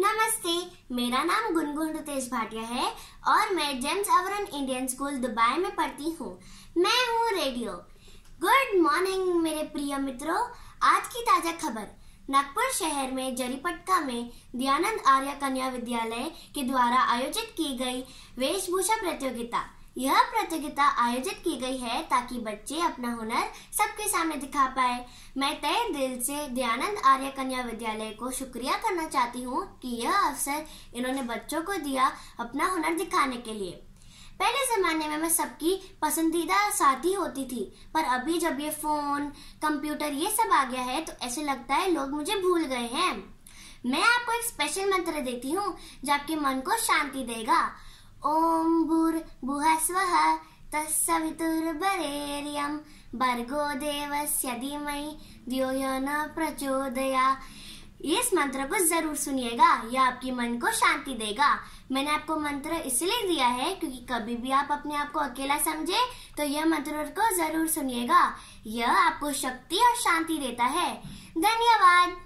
नमस्ते मेरा नाम गुनगुन रितेश भाटिया है और मैं GEMS our own Indian school Dubai में पढ़ती हूँ मैं हूँ रेडियो गुड मॉर्निंग मेरे प्रिय मित्रों आज की ताजा खबर नागपुर शहर में जरीपटका में दयानंद आर्य कन्या विद्यालय के द्वारा आयोजित की गई वेशभूषा प्रतियोगिता यह प्रतियोगिता आयोजित की गई है ताकि बच्चे अपना हुनर सबके सामने दिखा पाए मैं तय दिल से दयानंद आर्य कन्या विद्यालय को शुक्रिया करना चाहती हूँ कि यह अवसर इन्होंने बच्चों को दिया अपना हुनर दिखाने के लिए पहले जमाने में मैं सबकी पसंदीदा साथी होती थी पर अभी जब ये फोन कंप्यूटर ये सब आ गया है तो ऐसे लगता है लोग मुझे भूल गए हैं मैं आपको एक स्पेशल मंत्र देती हूँ जो आपके मन को शांति देगा ओम भूर्भुवः स्वः भर्गो देवस्य धीमहि धियो यो न प्रचोदया इस मंत्र को जरूर सुनिएगा यह आपकी मन को शांति देगा मैंने आपको मंत्र इसलिए दिया है क्योंकि कभी भी आप अपने आप को अकेला समझे तो यह मंत्र को जरूर सुनिएगा यह आपको शक्ति और शांति देता है धन्यवाद